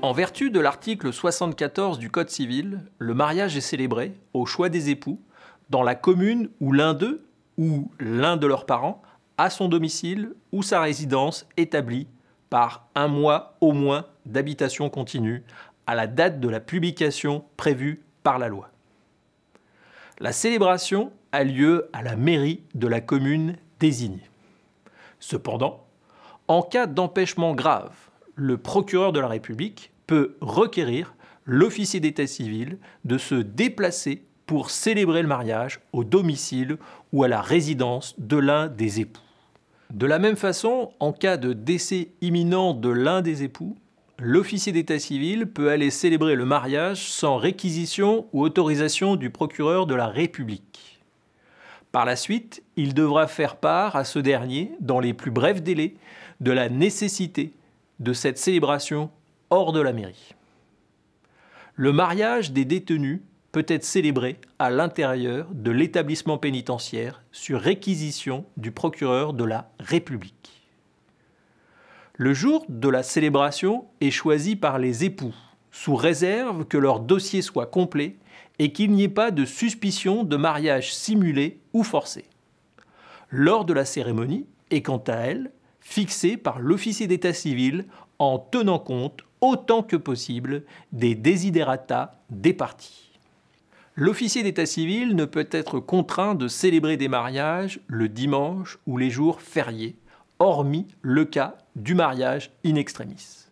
En vertu de l'article 74 du Code civil, le mariage est célébré, au choix des époux, dans la commune où l'un d'eux, ou l'un de leurs parents, a son domicile ou sa résidence établie par un mois au moins d'habitation continue à la date de la publication prévue par la loi. La célébration a lieu à la mairie de la commune désignée. Cependant, en cas d'empêchement grave le procureur de la République peut requérir l'officier d'état civil de se déplacer pour célébrer le mariage au domicile ou à la résidence de l'un des époux. De la même façon, en cas de décès imminent de l'un des époux, l'officier d'état civil peut aller célébrer le mariage sans réquisition ou autorisation du procureur de la République. Par la suite, il devra faire part à ce dernier, dans les plus brefs délais, de la nécessité de cette célébration hors de la mairie. Le mariage des détenus peut être célébré à l'intérieur de l'établissement pénitentiaire sur réquisition du procureur de la République. Le jour de la célébration est choisi par les époux, sous réserve que leur dossier soit complet et qu'il n'y ait pas de suspicion de mariage simulé ou forcé. Lors de la cérémonie et quant à elle fixé par l'officier d'état civil en tenant compte autant que possible des desiderata des parties. L'officier d'état civil ne peut être contraint de célébrer des mariages le dimanche ou les jours fériés, hormis le cas du mariage in extremis.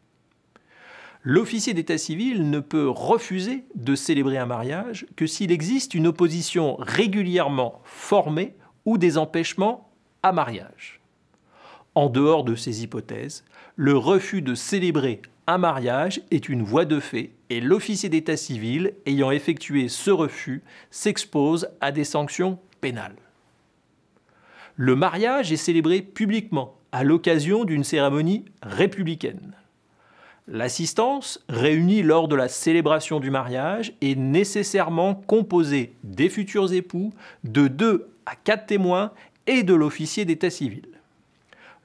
L'officier d'état civil ne peut refuser de célébrer un mariage que s'il existe une opposition régulièrement formée ou des empêchements à mariage. En dehors de ces hypothèses, le refus de célébrer un mariage est une voie de fait et l'officier d'état civil ayant effectué ce refus s'expose à des sanctions pénales. Le mariage est célébré publiquement à l'occasion d'une cérémonie républicaine. L'assistance, réunie lors de la célébration du mariage, est nécessairement composée des futurs époux, de deux à quatre témoins et de l'officier d'état civil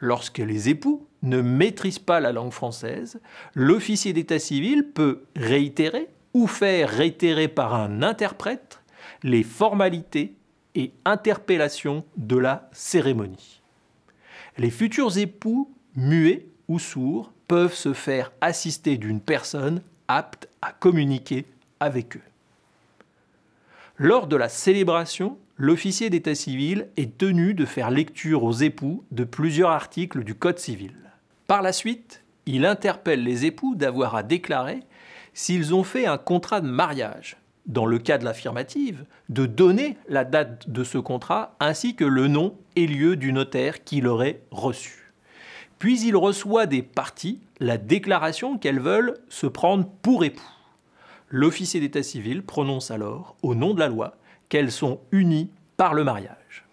lorsque les époux ne maîtrisent pas la langue française, l'officier d'état civil peut réitérer ou faire réitérer par un interprète les formalités et interpellations de la cérémonie. Les futurs époux, muets ou sourds, peuvent se faire assister d'une personne apte à communiquer avec eux. Lors de la célébration, l'officier d'état civil est tenu de faire lecture aux époux de plusieurs articles du Code civil. Par la suite, il interpelle les époux d'avoir à déclarer s'ils ont fait un contrat de mariage, dans le cas de l'affirmative, de donner la date de ce contrat ainsi que le nom et lieu du notaire qui l'aurait reçu. Puis il reçoit des parties la déclaration qu'elles veulent se prendre pour époux. L'officier d'état civil prononce alors, au nom de la loi, qu'elles sont unies par le mariage.